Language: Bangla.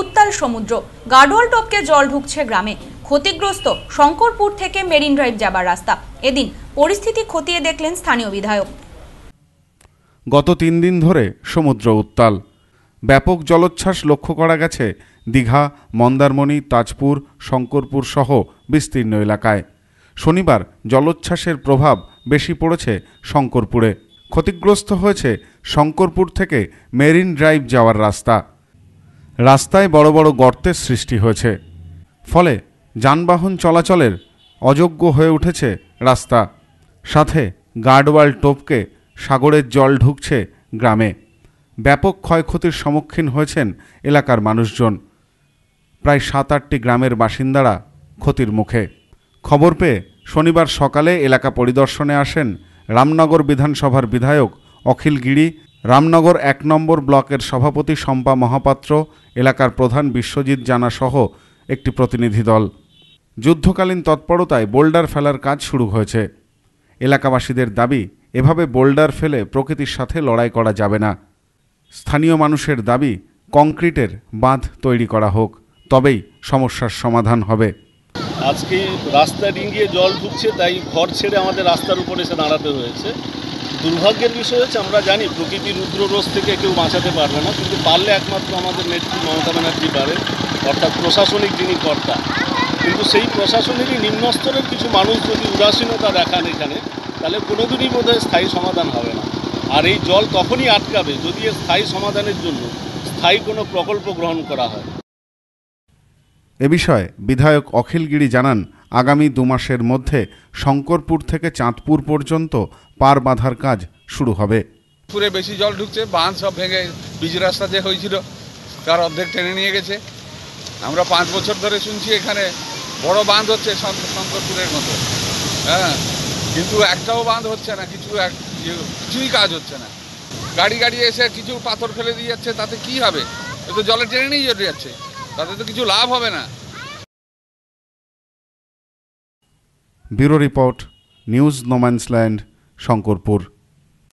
উত্তাল সমুদ্র গাডোয়াল টপকে জল ঢুকছে গ্রামে ক্ষতিগ্রস্ত শঙ্করপুর থেকে মেরিন ড্রাইভ যাবার রাস্তা এদিন পরিস্থিতি খতিয়ে দেখলেন স্থানীয় বিধায়ক গত তিন দিন ধরে সমুদ্র উত্তাল ব্যাপক জলোচ্ছ্বাস লক্ষ্য করা গেছে দীঘা মন্দারমণি তাজপুর শঙ্করপুর সহ বিস্তীর্ণ এলাকায় শনিবার জলোচ্ছ্বাসের প্রভাব বেশি পড়েছে শঙ্করপুরে ক্ষতিগ্রস্ত হয়েছে শঙ্করপুর থেকে মেরিন ড্রাইভ যাওয়ার রাস্তা রাস্তায় বড় বড় গর্তের সৃষ্টি হয়েছে ফলে যানবাহন চলাচলের অযোগ্য হয়ে উঠেছে রাস্তা সাথে গার্ডওয়াল টোপকে সাগরের জল ঢুকছে গ্রামে ব্যাপক ক্ষয়ক্ষতির সম্মুখীন হয়েছেন এলাকার মানুষজন প্রায় সাত আটটি গ্রামের বাসিন্দারা ক্ষতির মুখে খবর পেয়ে শনিবার সকালে এলাকা পরিদর্শনে আসেন রামনগর বিধানসভার বিধায়ক অখিল গিরি রামনগর এক নম্বর ব্লকের সভাপতি শম্পা মহাপাত্র এলাকার প্রধান বিশ্বজিৎ জানাসহ একটি প্রতিনিধি দল যুদ্ধকালীন তৎপরতায় বোল্ডার ফেলার কাজ শুরু হয়েছে এলাকাবাসীদের দাবি এভাবে বোল্ডার ফেলে প্রকৃতির সাথে লড়াই করা যাবে না স্থানীয় মানুষের দাবি কংক্রিটের বাঁধ তৈরি করা হোক তবেই সমস্যার সমাধান হবে আজকে রাস্তা ডিঙ্গিয়ে জল ঢুকছে তাই ঘর ছেড়ে আমাদের রাস্তার উপর এসে দাঁড়াতে হয়েছে দুর্ভাগ্যের বিষয় হচ্ছে আমরা জানি প্রকৃতির রোজ থেকে কেউ বাঁচাতে পারবে না কিন্তু পারলে একমাত্র আমাদের নেত্রী মমতা ব্যানার্জি পারে অর্থাৎ প্রশাসনিক যিনি কর্তা কিন্তু সেই প্রশাসনেরই নিম্নস্তরের কিছু মানুষ যদি উদাসীনতা দেখান এখানে তাহলে কোনোদিনই বোধহয় স্থায়ী সমাধান হবে না আর এই জল তখনই আটকাবে যদি এর স্থায়ী সমাধানের জন্য স্থায়ী কোনো প্রকল্প গ্রহণ করা হয় এ বিষয়ে বিধায়ক অখিলগিরি জানান আগামী দু মাসের মধ্যে শঙ্করপুর থেকে চাঁদপুর পর্যন্ত পার বাঁধার কাজ শুরু হবে পুরে বেশি জল ঢুকছে বাঁধ সব ভেঙে বীজ রাস্তা যে হয়েছিল তার অর্ধেক টেনে নিয়ে গেছে আমরা পাঁচ বছর ধরে শুনছি এখানে বড় বাঁধ হচ্ছে শঙ্করপুরের মতো হ্যাঁ কিন্তু একটাও বাঁধ হচ্ছে না কিছু এক ইয়ে, কিছুই কাজ হচ্ছে না গাড়ি গাড়ি এসে কিছু পাথর ফেলে দিয়ে যাচ্ছে তাতে কি হবে এ তো জলে টেনে নিয়ে যাচ্ছে তাতে তো কিছু লাভ হবে না bureau report news no man's land Shankarpur